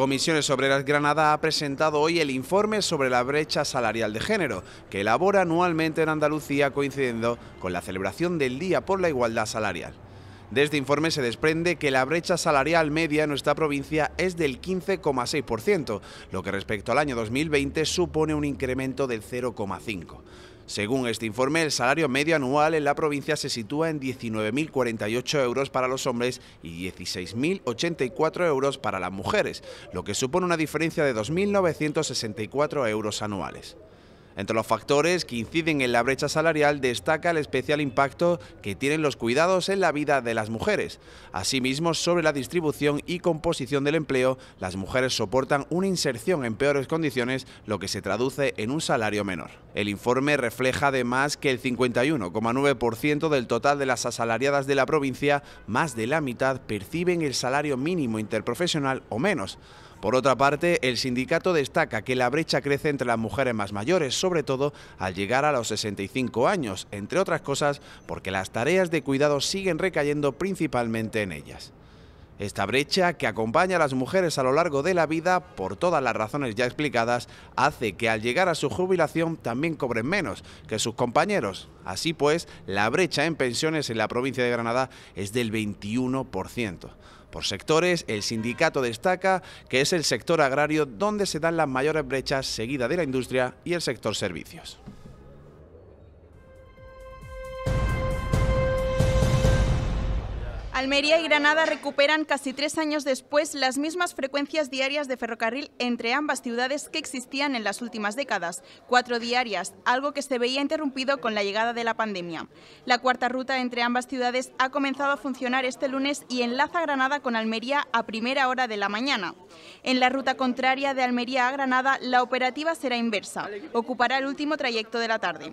Comisiones Obreras Granada ha presentado hoy el informe sobre la brecha salarial de género, que elabora anualmente en Andalucía coincidiendo con la celebración del Día por la Igualdad Salarial. De este informe se desprende que la brecha salarial media en nuestra provincia es del 15,6%, lo que respecto al año 2020 supone un incremento del 0,5%. Según este informe, el salario medio anual en la provincia se sitúa en 19.048 euros para los hombres y 16.084 euros para las mujeres, lo que supone una diferencia de 2.964 euros anuales. Entre los factores que inciden en la brecha salarial destaca el especial impacto que tienen los cuidados en la vida de las mujeres. Asimismo, sobre la distribución y composición del empleo, las mujeres soportan una inserción en peores condiciones, lo que se traduce en un salario menor. El informe refleja además que el 51,9% del total de las asalariadas de la provincia, más de la mitad, perciben el salario mínimo interprofesional o menos. Por otra parte, el sindicato destaca que la brecha crece entre las mujeres más mayores, sobre todo al llegar a los 65 años, entre otras cosas porque las tareas de cuidado siguen recayendo principalmente en ellas. Esta brecha, que acompaña a las mujeres a lo largo de la vida, por todas las razones ya explicadas, hace que al llegar a su jubilación también cobren menos que sus compañeros. Así pues, la brecha en pensiones en la provincia de Granada es del 21%. Por sectores, el sindicato destaca que es el sector agrario donde se dan las mayores brechas, seguida de la industria y el sector servicios. Almería y Granada recuperan casi tres años después las mismas frecuencias diarias de ferrocarril entre ambas ciudades que existían en las últimas décadas, cuatro diarias, algo que se veía interrumpido con la llegada de la pandemia. La cuarta ruta entre ambas ciudades ha comenzado a funcionar este lunes y enlaza Granada con Almería a primera hora de la mañana. En la ruta contraria de Almería a Granada, la operativa será inversa, ocupará el último trayecto de la tarde.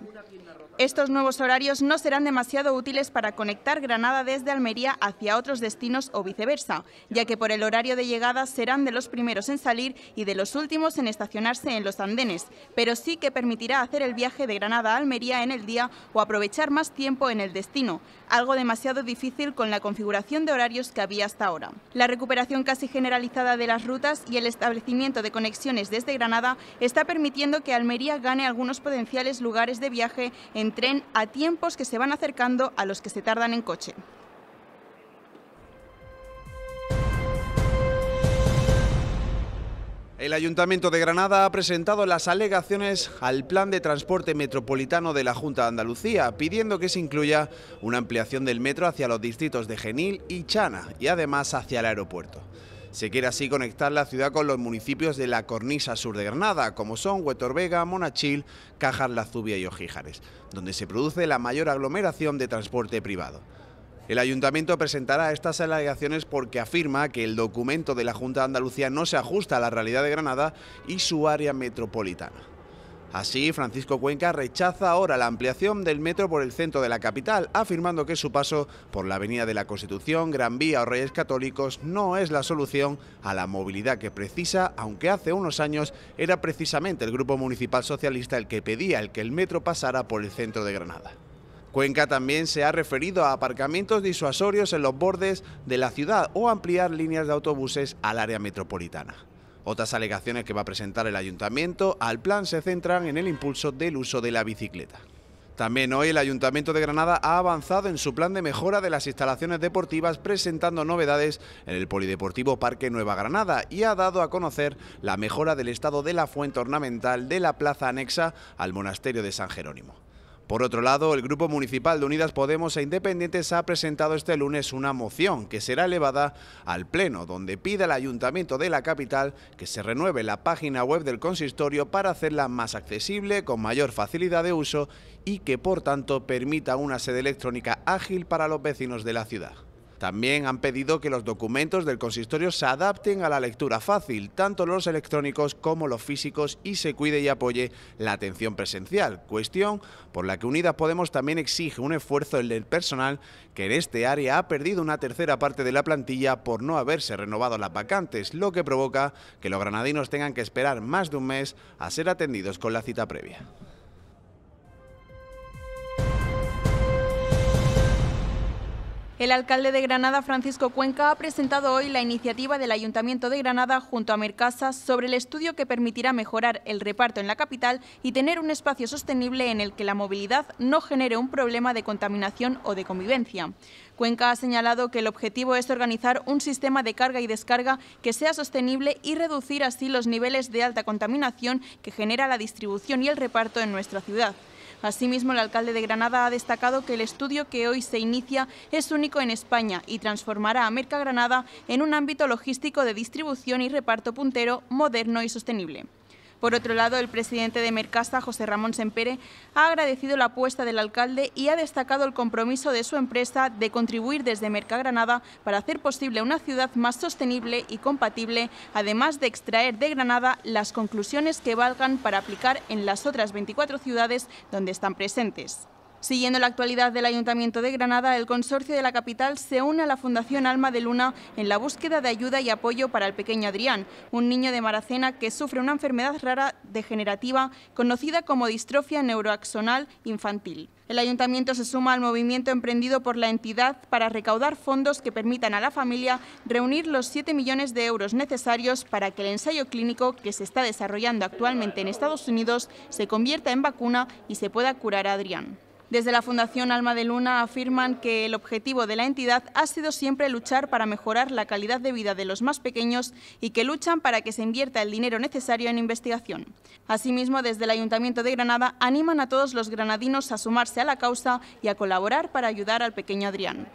Estos nuevos horarios no serán demasiado útiles para conectar Granada desde Almería hacia otros destinos o viceversa, ya que por el horario de llegada serán de los primeros en salir y de los últimos en estacionarse en los andenes, pero sí que permitirá hacer el viaje de Granada a Almería en el día o aprovechar más tiempo en el destino, algo demasiado difícil con la configuración de horarios que había hasta ahora. La recuperación casi generalizada de las rutas y el establecimiento de conexiones desde Granada está permitiendo que Almería gane algunos potenciales lugares de viaje en en tren a tiempos que se van acercando a los que se tardan en coche. El Ayuntamiento de Granada ha presentado las alegaciones al Plan de Transporte Metropolitano de la Junta de Andalucía, pidiendo que se incluya una ampliación del metro hacia los distritos de Genil y Chana y además hacia el aeropuerto. Se quiere así conectar la ciudad con los municipios de la cornisa sur de Granada, como son Vega, Monachil, Cajas, La Zubia y Ojíjares, donde se produce la mayor aglomeración de transporte privado. El ayuntamiento presentará estas alegaciones porque afirma que el documento de la Junta de Andalucía no se ajusta a la realidad de Granada y su área metropolitana. Así, Francisco Cuenca rechaza ahora la ampliación del metro por el centro de la capital, afirmando que su paso por la Avenida de la Constitución, Gran Vía o Reyes Católicos no es la solución a la movilidad que precisa, aunque hace unos años era precisamente el Grupo Municipal Socialista el que pedía el que el metro pasara por el centro de Granada. Cuenca también se ha referido a aparcamientos disuasorios en los bordes de la ciudad o ampliar líneas de autobuses al área metropolitana. Otras alegaciones que va a presentar el ayuntamiento al plan se centran en el impulso del uso de la bicicleta. También hoy el Ayuntamiento de Granada ha avanzado en su plan de mejora de las instalaciones deportivas presentando novedades en el Polideportivo Parque Nueva Granada y ha dado a conocer la mejora del estado de la fuente ornamental de la plaza anexa al Monasterio de San Jerónimo. Por otro lado, el Grupo Municipal de Unidas Podemos e Independientes ha presentado este lunes una moción que será elevada al Pleno, donde pide al Ayuntamiento de la capital que se renueve la página web del consistorio para hacerla más accesible, con mayor facilidad de uso y que, por tanto, permita una sede electrónica ágil para los vecinos de la ciudad. También han pedido que los documentos del consistorio se adapten a la lectura fácil, tanto los electrónicos como los físicos, y se cuide y apoye la atención presencial, cuestión por la que Unidas Podemos también exige un esfuerzo del personal que en este área ha perdido una tercera parte de la plantilla por no haberse renovado las vacantes, lo que provoca que los granadinos tengan que esperar más de un mes a ser atendidos con la cita previa. El alcalde de Granada, Francisco Cuenca, ha presentado hoy la iniciativa del Ayuntamiento de Granada junto a Mercasa sobre el estudio que permitirá mejorar el reparto en la capital y tener un espacio sostenible en el que la movilidad no genere un problema de contaminación o de convivencia. Cuenca ha señalado que el objetivo es organizar un sistema de carga y descarga que sea sostenible y reducir así los niveles de alta contaminación que genera la distribución y el reparto en nuestra ciudad. Asimismo, el alcalde de Granada ha destacado que el estudio que hoy se inicia es único en España y transformará a Merca Granada en un ámbito logístico de distribución y reparto puntero, moderno y sostenible. Por otro lado, el presidente de Mercasta, José Ramón Sempere, ha agradecido la apuesta del alcalde y ha destacado el compromiso de su empresa de contribuir desde Mercagranada para hacer posible una ciudad más sostenible y compatible, además de extraer de Granada las conclusiones que valgan para aplicar en las otras 24 ciudades donde están presentes. Siguiendo la actualidad del Ayuntamiento de Granada, el Consorcio de la Capital se une a la Fundación Alma de Luna en la búsqueda de ayuda y apoyo para el pequeño Adrián, un niño de Maracena que sufre una enfermedad rara degenerativa conocida como distrofia neuroaxonal infantil. El ayuntamiento se suma al movimiento emprendido por la entidad para recaudar fondos que permitan a la familia reunir los 7 millones de euros necesarios para que el ensayo clínico que se está desarrollando actualmente en Estados Unidos se convierta en vacuna y se pueda curar a Adrián. Desde la Fundación Alma de Luna afirman que el objetivo de la entidad ha sido siempre luchar para mejorar la calidad de vida de los más pequeños y que luchan para que se invierta el dinero necesario en investigación. Asimismo, desde el Ayuntamiento de Granada animan a todos los granadinos a sumarse a la causa y a colaborar para ayudar al pequeño Adrián.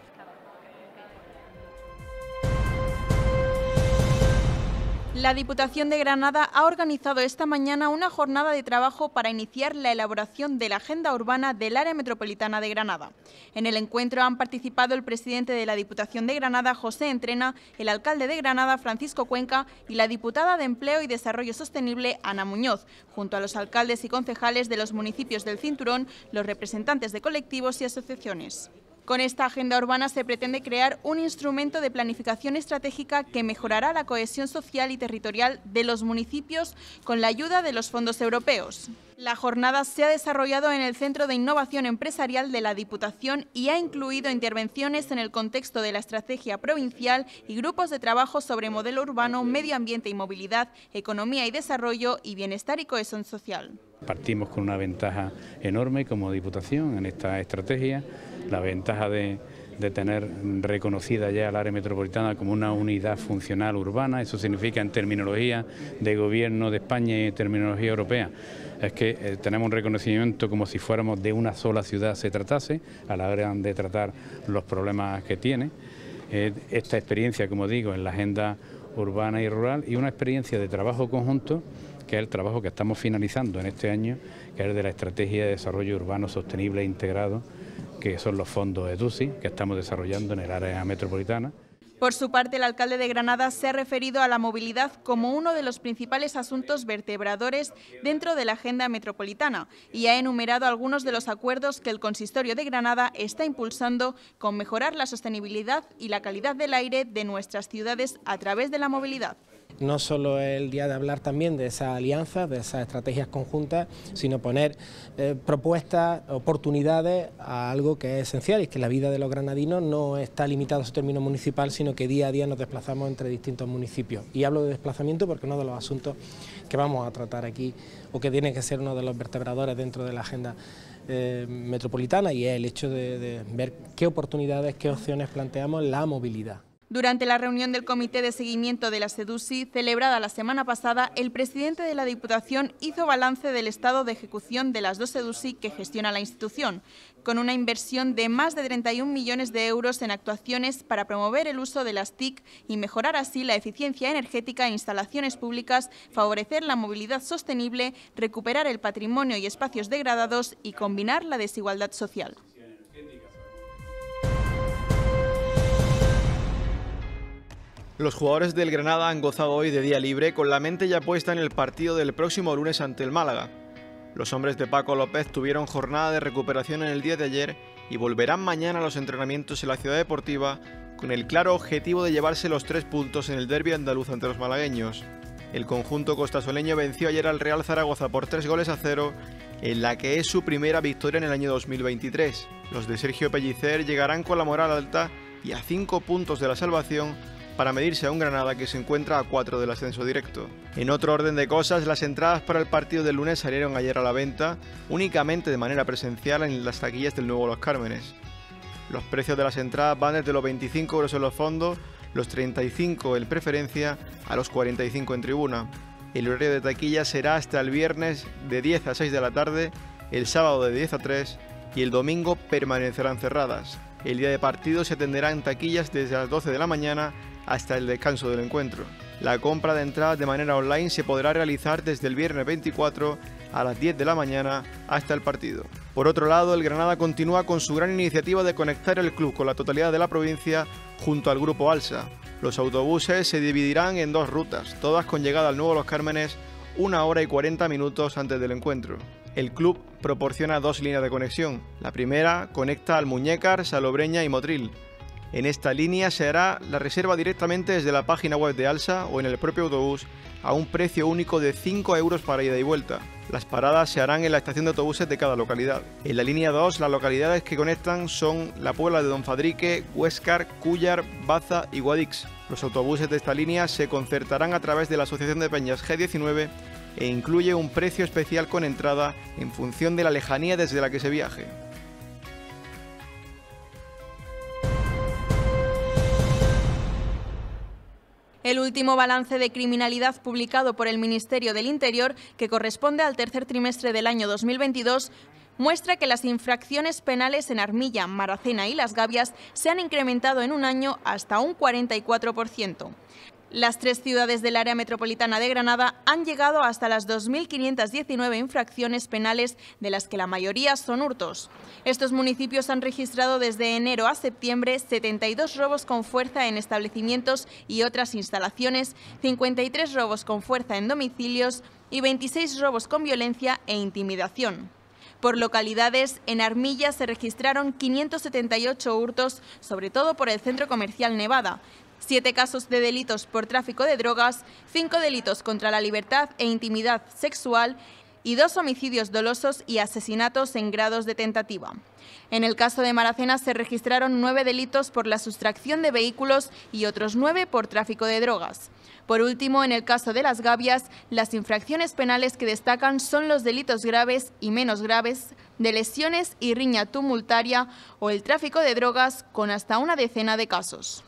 La Diputación de Granada ha organizado esta mañana una jornada de trabajo para iniciar la elaboración de la agenda urbana del área metropolitana de Granada. En el encuentro han participado el presidente de la Diputación de Granada, José Entrena, el alcalde de Granada, Francisco Cuenca, y la diputada de Empleo y Desarrollo Sostenible, Ana Muñoz, junto a los alcaldes y concejales de los municipios del Cinturón, los representantes de colectivos y asociaciones. Con esta agenda urbana se pretende crear un instrumento de planificación estratégica que mejorará la cohesión social y territorial de los municipios con la ayuda de los fondos europeos. La jornada se ha desarrollado en el Centro de Innovación Empresarial de la Diputación y ha incluido intervenciones en el contexto de la estrategia provincial y grupos de trabajo sobre modelo urbano, medio ambiente y movilidad, economía y desarrollo y bienestar y cohesión social. Partimos con una ventaja enorme como Diputación en esta estrategia la ventaja de, tener reconocida ya el área metropolitana como una unidad funcional urbana, eso significa en terminología de gobierno de España y en terminología europea, es que eh, tenemos un reconocimiento como si fuéramos de una sola ciudad se tratase, a la hora de tratar los problemas que tiene. Eh, esta experiencia, como digo, en la agenda urbana y rural y una experiencia de trabajo conjunto que es el trabajo que estamos finalizando en este año, que es de la Estrategia de Desarrollo Urbano Sostenible e Integrado que son los fondos EDUCI que estamos desarrollando en el área metropolitana por su parte, el alcalde de Granada se ha referido a la movilidad como uno de los principales asuntos vertebradores dentro de la agenda metropolitana y ha enumerado algunos de los acuerdos que el consistorio de Granada está impulsando con mejorar la sostenibilidad y la calidad del aire de nuestras ciudades a través de la movilidad no solo es el día de hablar también de esas alianzas, de esas estrategias conjuntas, sino poner eh, propuestas, oportunidades a algo que es esencial y que la vida de los granadinos no está limitada a su término municipal, sino que día a día nos desplazamos entre distintos municipios. Y hablo de desplazamiento porque uno de los asuntos que vamos a tratar aquí, o que tiene que ser uno de los vertebradores dentro de la agenda eh, metropolitana, y es el hecho de, de ver qué oportunidades, qué opciones planteamos la movilidad. Durante la reunión del Comité de Seguimiento de la SEDUSI, celebrada la semana pasada, el presidente de la Diputación hizo balance del estado de ejecución de las dos SEDUSI que gestiona la institución, con una inversión de más de 31 millones de euros en actuaciones para promover el uso de las TIC y mejorar así la eficiencia energética en instalaciones públicas, favorecer la movilidad sostenible, recuperar el patrimonio y espacios degradados y combinar la desigualdad social. Los jugadores del Granada han gozado hoy de día libre con la mente ya puesta en el partido del próximo lunes ante el Málaga. Los hombres de Paco López tuvieron jornada de recuperación en el día de ayer y volverán mañana a los entrenamientos en la ciudad deportiva con el claro objetivo de llevarse los tres puntos en el derby andaluz ante los malagueños. El conjunto costasoleño venció ayer al Real Zaragoza por tres goles a cero, en la que es su primera victoria en el año 2023. Los de Sergio Pellicer llegarán con la moral alta y a cinco puntos de la salvación para medirse a un Granada que se encuentra a 4 del ascenso directo. En otro orden de cosas, las entradas para el partido del lunes salieron ayer a la venta, únicamente de manera presencial en las taquillas del Nuevo Los Cármenes. Los precios de las entradas van desde los 25 euros en los fondos, los 35 en preferencia, a los 45 en tribuna. El horario de taquilla será hasta el viernes de 10 a 6 de la tarde, el sábado de 10 a 3 y el domingo permanecerán cerradas. El día de partido se atenderán taquillas desde las 12 de la mañana hasta el descanso del encuentro. La compra de entradas de manera online se podrá realizar desde el viernes 24 a las 10 de la mañana hasta el partido. Por otro lado, el Granada continúa con su gran iniciativa de conectar el club con la totalidad de la provincia junto al grupo Alsa. Los autobuses se dividirán en dos rutas, todas con llegada al Nuevo Los Cármenes una hora y 40 minutos antes del encuentro. El club proporciona dos líneas de conexión. La primera conecta al Muñecar, Salobreña y Motril, en esta línea se hará la reserva directamente desde la página web de Alsa o en el propio autobús a un precio único de 5 euros para ida y vuelta. Las paradas se harán en la estación de autobuses de cada localidad. En la línea 2, las localidades que conectan son la Puebla de Don Fadrique, Huescar, Cúllar, Baza y Guadix. Los autobuses de esta línea se concertarán a través de la Asociación de Peñas G19 e incluye un precio especial con entrada en función de la lejanía desde la que se viaje. El último balance de criminalidad publicado por el Ministerio del Interior, que corresponde al tercer trimestre del año 2022, muestra que las infracciones penales en Armilla, Maracena y Las Gavias se han incrementado en un año hasta un 44%. Las tres ciudades del área metropolitana de Granada han llegado hasta las 2.519 infracciones penales, de las que la mayoría son hurtos. Estos municipios han registrado desde enero a septiembre 72 robos con fuerza en establecimientos y otras instalaciones, 53 robos con fuerza en domicilios y 26 robos con violencia e intimidación. Por localidades, en Armilla se registraron 578 hurtos, sobre todo por el centro comercial Nevada, siete casos de delitos por tráfico de drogas, cinco delitos contra la libertad e intimidad sexual y dos homicidios dolosos y asesinatos en grados de tentativa. En el caso de Maracena se registraron nueve delitos por la sustracción de vehículos y otros nueve por tráfico de drogas. Por último, en el caso de las gavias, las infracciones penales que destacan son los delitos graves y menos graves de lesiones y riña tumultaria o el tráfico de drogas con hasta una decena de casos.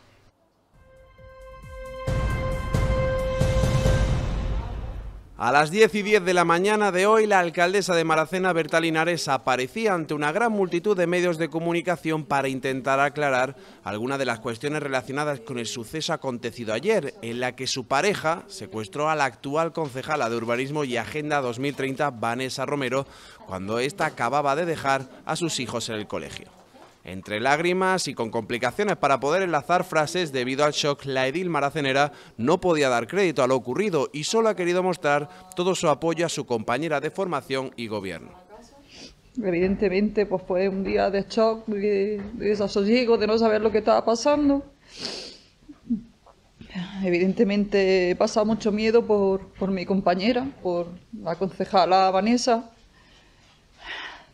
A las 10 y 10 de la mañana de hoy, la alcaldesa de Maracena, Berta Linares, aparecía ante una gran multitud de medios de comunicación para intentar aclarar algunas de las cuestiones relacionadas con el suceso acontecido ayer, en la que su pareja secuestró a la actual concejala de Urbanismo y Agenda 2030, Vanessa Romero, cuando ésta acababa de dejar a sus hijos en el colegio entre lágrimas y con complicaciones para poder enlazar frases debido al shock, la edil maracenera no podía dar crédito a lo ocurrido y solo ha querido mostrar todo su apoyo a su compañera de formación y gobierno. Evidentemente, pues fue un día de shock, de, de desasosiego, de no saber lo que estaba pasando. Evidentemente he pasado mucho miedo por, por mi compañera, por la concejala Vanessa,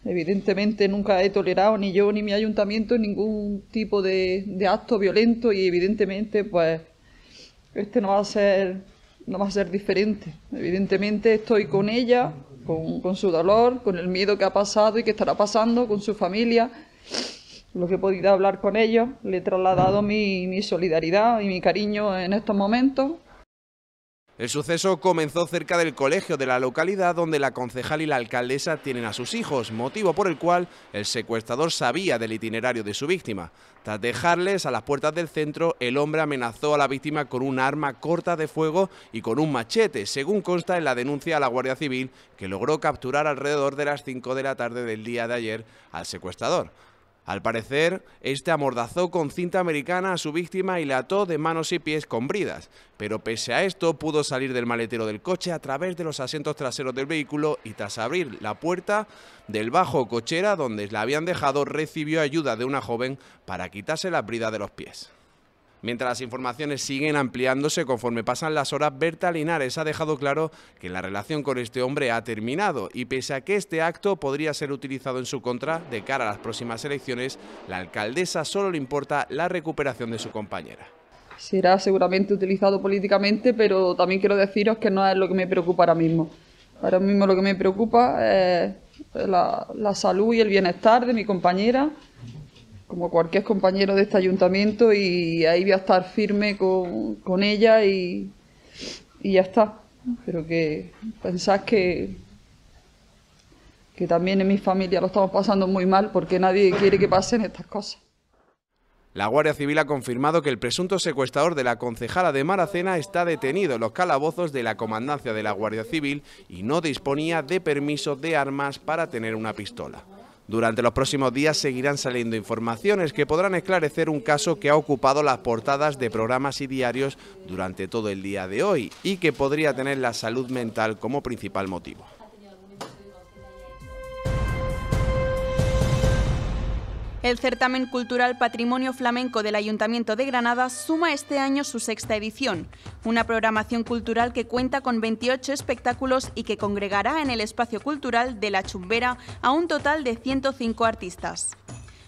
Evidentemente nunca he tolerado ni yo ni mi ayuntamiento ningún tipo de, acto violento y evidentemente pues este no va a ser no va a ser diferente. Evidentemente estoy con ella, con, su dolor, con el miedo que ha pasado y que estará pasando, con su familia. Lo que he podido hablar con ellos, le he trasladado mi, mi solidaridad y mi cariño en estos momentos. El suceso comenzó cerca del colegio de la localidad donde la concejal y la alcaldesa tienen a sus hijos, motivo por el cual el secuestrador sabía del itinerario de su víctima. Tras dejarles a las puertas del centro, el hombre amenazó a la víctima con un arma corta de fuego y con un machete, según consta en la denuncia a la Guardia Civil, que logró capturar alrededor de las 5 de la tarde del día de ayer al secuestrador. Al parecer, este amordazó con cinta americana a su víctima y la ató de manos y pies con bridas, pero pese a esto pudo salir del maletero del coche a través de los asientos traseros del vehículo y tras abrir la puerta del bajo cochera donde la habían dejado, recibió ayuda de una joven para quitarse las bridas de los pies. Mientras las informaciones siguen ampliándose conforme pasan las horas, Berta Linares ha dejado claro que la relación con este hombre ha terminado y pese a que este acto podría ser utilizado en su contra de cara a las próximas elecciones, la alcaldesa solo le importa la recuperación de su compañera. Será seguramente utilizado políticamente, pero también quiero deciros que no es lo que me preocupa ahora mismo. Ahora mismo lo que me preocupa es la, la salud y el bienestar de mi compañera como cualquier compañero de este ayuntamiento y ahí voy a estar firme con, ella y, ya está. Pero que pensás que, que también en mi familia lo estamos pasando muy mal porque nadie quiere que pasen estas cosas. La Guardia Civil ha confirmado que el presunto secuestrador de la concejala de Maracena está detenido en los calabozos de la comandancia de la Guardia Civil y no disponía de permiso de armas para tener una pistola. Durante los próximos días seguirán saliendo informaciones que podrán esclarecer un caso que ha ocupado las portadas de programas y diarios durante todo el día de hoy y que podría tener la salud mental como principal motivo. El certamen cultural Patrimonio Flamenco del Ayuntamiento de Granada suma este año su sexta edición, una programación cultural que cuenta con 28 espectáculos y que congregará en el espacio cultural de La Chumbera a un total de 105 artistas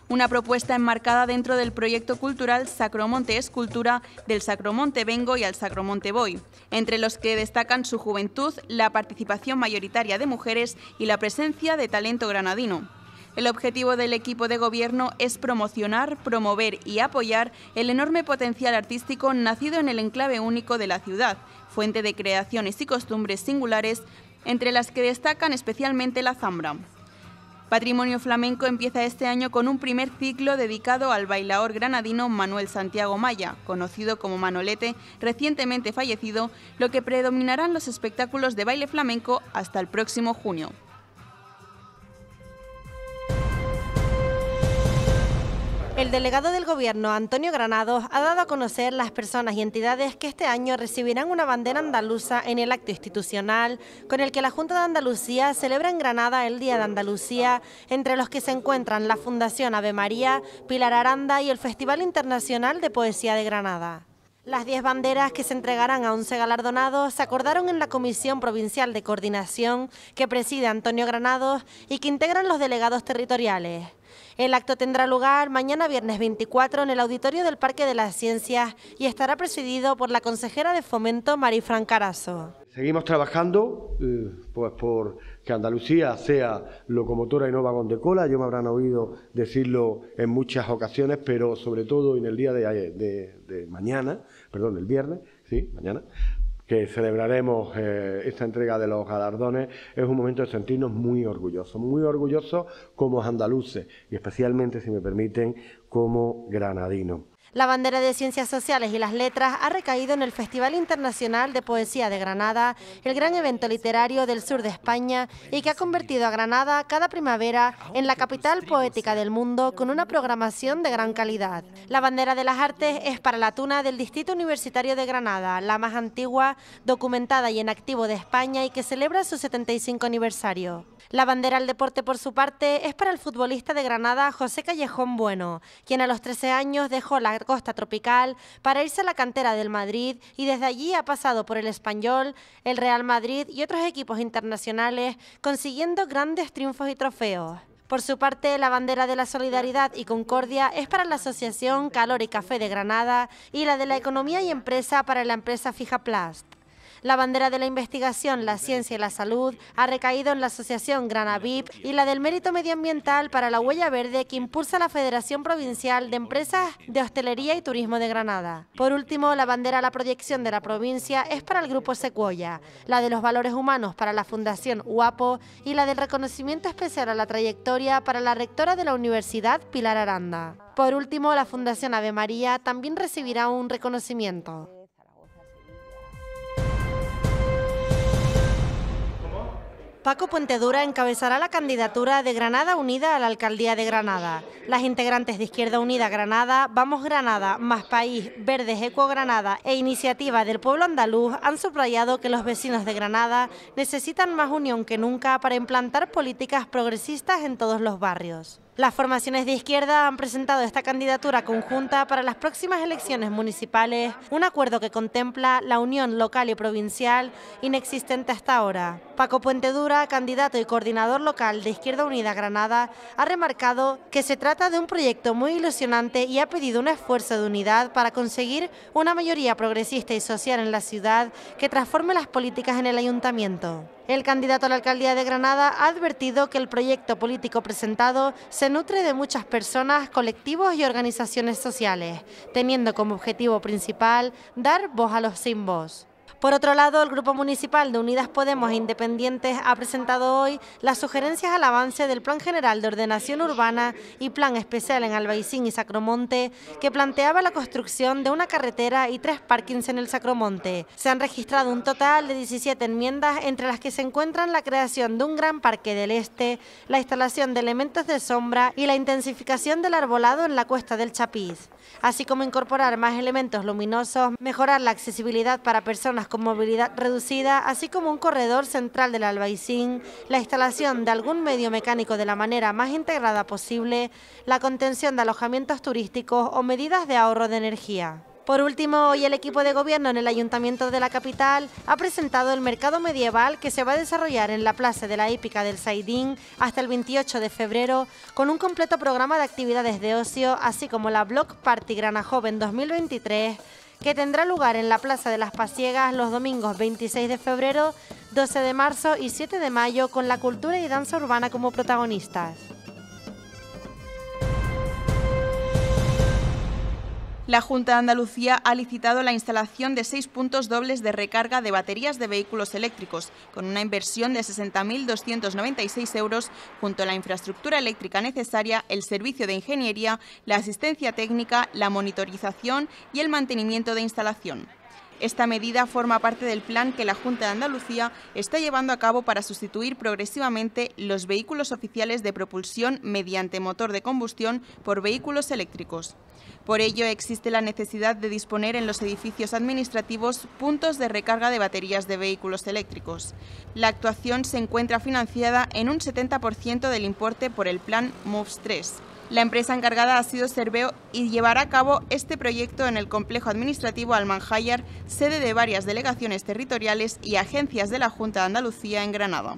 una propuesta enmarcada dentro del proyecto cultural Sacromonte Escultura del Sacromonte Vengo y al Sacromonte Boy, entre los que destacan su juventud, la participación mayoritaria de mujeres y la presencia de talento granadino. El objetivo del equipo de gobierno es promocionar, promover y apoyar el enorme potencial artístico nacido en el enclave único de la ciudad, fuente de creaciones y costumbres singulares, entre las que destacan especialmente la zambra. Patrimonio Flamenco empieza este año con un primer ciclo dedicado al bailaor granadino Manuel Santiago Maya, conocido como Manolete, recientemente fallecido, lo que predominarán los espectáculos de baile flamenco hasta el próximo junio. El delegado del Gobierno, Antonio Granados, ha dado a conocer las personas y entidades que este año recibirán una bandera andaluza en el acto institucional con el que la Junta de Andalucía celebra en Granada el Día de Andalucía, entre los que se encuentran la Fundación Ave María, Pilar Aranda y el Festival Internacional de Poesía de Granada. Las 10 banderas que se entregarán a 11 galardonados se acordaron en la Comisión Provincial de Coordinación que preside Antonio Granados y que integran los delegados territoriales. El acto tendrá lugar mañana viernes 24 en el auditorio del Parque de las Ciencias y estará presidido por la consejera de Fomento Marifran Carazo. Seguimos trabajando eh, pues por que Andalucía sea locomotora y no vagón de cola. Yo me habrán oído decirlo en muchas ocasiones, pero sobre todo en el día de mañana, perdón, el viernes, sí, mañana, que celebraremos eh, esta entrega de los galardones, es un momento de sentirnos muy orgullosos, muy orgullosos como andaluces y especialmente, si me permiten, como granadinos. La bandera de Ciencias Sociales y las Letras ha recaído en el Festival Internacional de Poesía de Granada, el gran evento literario del sur de España y que ha convertido a Granada cada primavera en la capital poética del mundo con una programación de gran calidad. La bandera de las artes es para la tuna del Distrito Universitario de Granada, la más antigua, documentada y en activo de España y que celebra su 75 aniversario. La bandera al deporte, por su parte, es para el futbolista de Granada José Callejón Bueno, quien a los 13 años dejó la costa tropical para irse a la cantera del Madrid y desde allí ha pasado por el Español, el Real Madrid y otros equipos internacionales consiguiendo grandes triunfos y trofeos. Por su parte, la bandera de la solidaridad y concordia es para la Asociación Calor y Café de Granada y la de la Economía y Empresa para la empresa Fija Plast. La bandera de la investigación, la ciencia y la salud ha recaído en la Asociación Granavip y la del Mérito Medioambiental para la Huella Verde que impulsa la Federación Provincial de Empresas de Hostelería y Turismo de Granada. Por último, la bandera a la proyección de la provincia es para el Grupo Secuoya, la de los valores humanos para la Fundación UAPO y la del reconocimiento especial a la trayectoria para la rectora de la Universidad Pilar Aranda. Por último, la Fundación Ave María también recibirá un reconocimiento. Paco Dura encabezará la candidatura de Granada Unida a la Alcaldía de Granada. Las integrantes de Izquierda Unida Granada, Vamos Granada, Más País, Verdes Eco Granada e Iniciativa del Pueblo Andaluz han subrayado que los vecinos de Granada necesitan más unión que nunca para implantar políticas progresistas en todos los barrios. Las formaciones de izquierda han presentado esta candidatura conjunta para las próximas elecciones municipales, un acuerdo que contempla la unión local y provincial inexistente hasta ahora. Paco Puente Dura, candidato y coordinador local de Izquierda Unida Granada, ha remarcado que se trata de un proyecto muy ilusionante y ha pedido un esfuerzo de unidad para conseguir una mayoría progresista y social en la ciudad que transforme las políticas en el ayuntamiento. El candidato a la alcaldía de Granada ha advertido que el proyecto político presentado se nutre de muchas personas, colectivos y organizaciones sociales, teniendo como objetivo principal dar voz a los sin voz. Por otro lado, el Grupo Municipal de Unidas Podemos e Independientes ha presentado hoy las sugerencias al avance del Plan General de Ordenación Urbana y Plan Especial en Albaicín y Sacromonte, que planteaba la construcción de una carretera y tres parkings en el Sacromonte. Se han registrado un total de 17 enmiendas, entre las que se encuentran la creación de un gran parque del Este, la instalación de elementos de sombra y la intensificación del arbolado en la cuesta del Chapiz así como incorporar más elementos luminosos, mejorar la accesibilidad para personas con movilidad reducida, así como un corredor central del Albaicín, la instalación de algún medio mecánico de la manera más integrada posible, la contención de alojamientos turísticos o medidas de ahorro de energía. Por último, hoy el equipo de gobierno en el Ayuntamiento de la capital ha presentado el mercado medieval que se va a desarrollar en la Plaza de la Épica del Saidín hasta el 28 de febrero, con un completo programa de actividades de ocio, así como la Block Party Grana Joven 2023, que tendrá lugar en la Plaza de las Pasiegas los domingos 26 de febrero, 12 de marzo y 7 de mayo, con la cultura y danza urbana como protagonistas. La Junta de Andalucía ha licitado la instalación de seis puntos dobles de recarga de baterías de vehículos eléctricos, con una inversión de 60.296 euros, junto a la infraestructura eléctrica necesaria, el servicio de ingeniería, la asistencia técnica, la monitorización y el mantenimiento de instalación. Esta medida forma parte del plan que la Junta de Andalucía está llevando a cabo para sustituir progresivamente los vehículos oficiales de propulsión mediante motor de combustión por vehículos eléctricos. Por ello, existe la necesidad de disponer en los edificios administrativos puntos de recarga de baterías de vehículos eléctricos. La actuación se encuentra financiada en un 70% del importe por el plan MOVS 3 la empresa encargada ha sido Cerveo y llevará a cabo este proyecto en el complejo administrativo Almanjayar, sede de varias delegaciones territoriales y agencias de la Junta de Andalucía en Granada.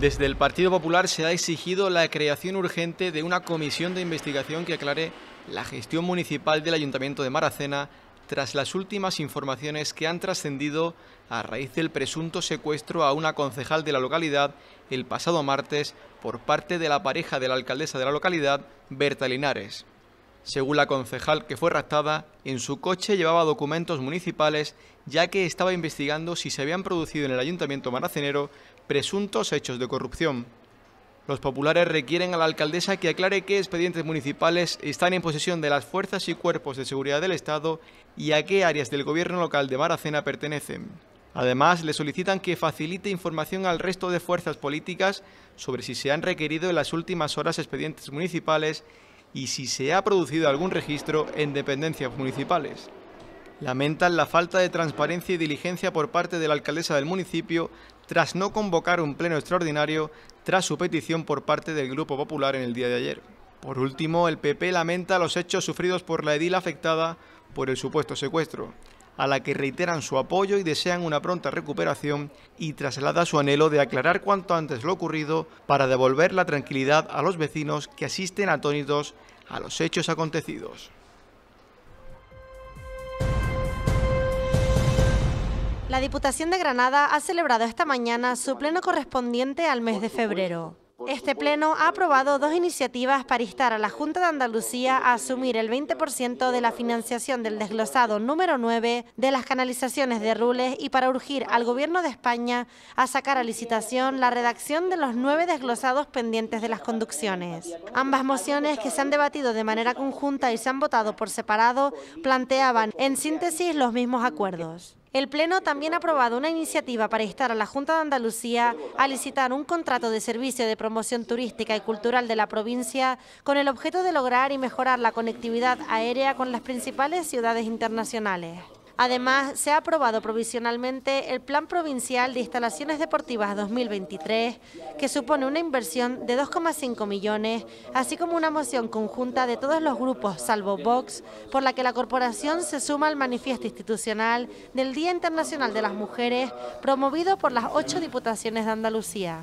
Desde el Partido Popular se ha exigido la creación urgente de una comisión de investigación que aclare la gestión municipal del Ayuntamiento de Maracena tras las últimas informaciones que han trascendido a raíz del presunto secuestro a una concejal de la localidad el pasado martes por parte de la pareja de la alcaldesa de la localidad, Berta Linares. Según la concejal que fue raptada, en su coche llevaba documentos municipales ya que estaba investigando si se habían producido en el ayuntamiento maracenero presuntos hechos de corrupción. Los populares requieren a la alcaldesa que aclare qué expedientes municipales están en posesión de las fuerzas y cuerpos de seguridad del Estado y a qué áreas del gobierno local de Maracena pertenecen. Además, le solicitan que facilite información al resto de fuerzas políticas sobre si se han requerido en las últimas horas expedientes municipales y si se ha producido algún registro en dependencias municipales. Lamentan la falta de transparencia y diligencia por parte de la alcaldesa del municipio tras no convocar un pleno extraordinario tras su petición por parte del Grupo Popular en el día de ayer. Por último, el PP lamenta los hechos sufridos por la edil afectada por el supuesto secuestro a la que reiteran su apoyo y desean una pronta recuperación y traslada su anhelo de aclarar cuanto antes lo ocurrido para devolver la tranquilidad a los vecinos que asisten atónitos a los hechos acontecidos. La Diputación de Granada ha celebrado esta mañana su pleno correspondiente al mes de febrero. Este Pleno ha aprobado dos iniciativas para instar a la Junta de Andalucía a asumir el 20% de la financiación del desglosado número 9 de las canalizaciones de Rules y para urgir al Gobierno de España a sacar a licitación la redacción de los nueve desglosados pendientes de las conducciones. Ambas mociones, que se han debatido de manera conjunta y se han votado por separado, planteaban en síntesis los mismos acuerdos. El Pleno también ha aprobado una iniciativa para instar a la Junta de Andalucía a licitar un contrato de servicio de promoción turística y cultural de la provincia con el objeto de lograr y mejorar la conectividad aérea con las principales ciudades internacionales. Además, se ha aprobado provisionalmente el Plan Provincial de Instalaciones Deportivas 2023, que supone una inversión de 2,5 millones, así como una moción conjunta de todos los grupos, salvo Vox, por la que la corporación se suma al manifiesto institucional del Día Internacional de las Mujeres, promovido por las ocho diputaciones de Andalucía.